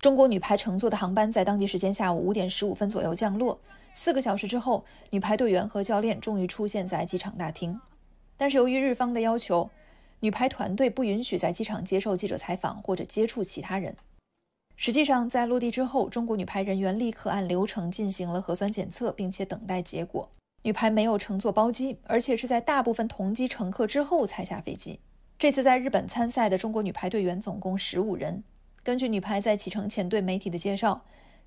中国女排乘坐的航班在当地时间下午五点十五分左右降落，四个小时之后，女排队员和教练终于出现在机场大厅。但是由于日方的要求，女排团队不允许在机场接受记者采访或者接触其他人。实际上，在落地之后，中国女排人员立刻按流程进行了核酸检测，并且等待结果。女排没有乘坐包机，而且是在大部分同机乘客之后才下飞机。这次在日本参赛的中国女排队员总共十五人。根据女排在启程前对媒体的介绍，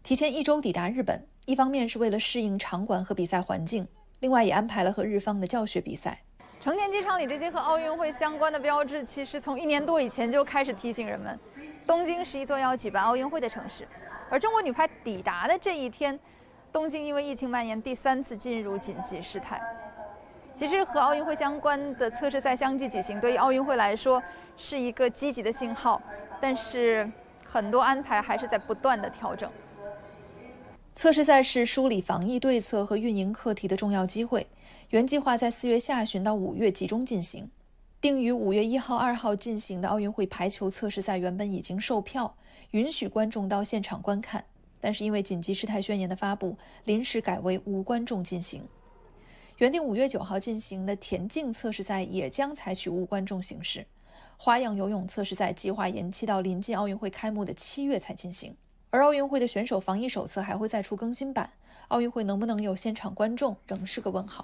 提前一周抵达日本，一方面是为了适应场馆和比赛环境，另外也安排了和日方的教学比赛。成田机场里这些和奥运会相关的标志，其实从一年多以前就开始提醒人们，东京是一座要举办奥运会的城市。而中国女排抵达的这一天，东京因为疫情蔓延第三次进入紧急事态。其实和奥运会相关的测试赛相继举行，对于奥运会来说是一个积极的信号，但是。很多安排还是在不断的调整。测试赛是梳理防疫对策和运营课题的重要机会。原计划在四月下旬到五月集中进行，定于五月一号、二号进行的奥运会排球测试赛原本已经售票，允许观众到现场观看，但是因为紧急事态宣言的发布，临时改为无观众进行。原定五月九号进行的田径测试赛也将采取无观众形式。花样游泳测试赛计划延期到临近奥运会开幕的七月才进行，而奥运会的选手防疫手册还会再出更新版。奥运会能不能有现场观众，仍是个问号。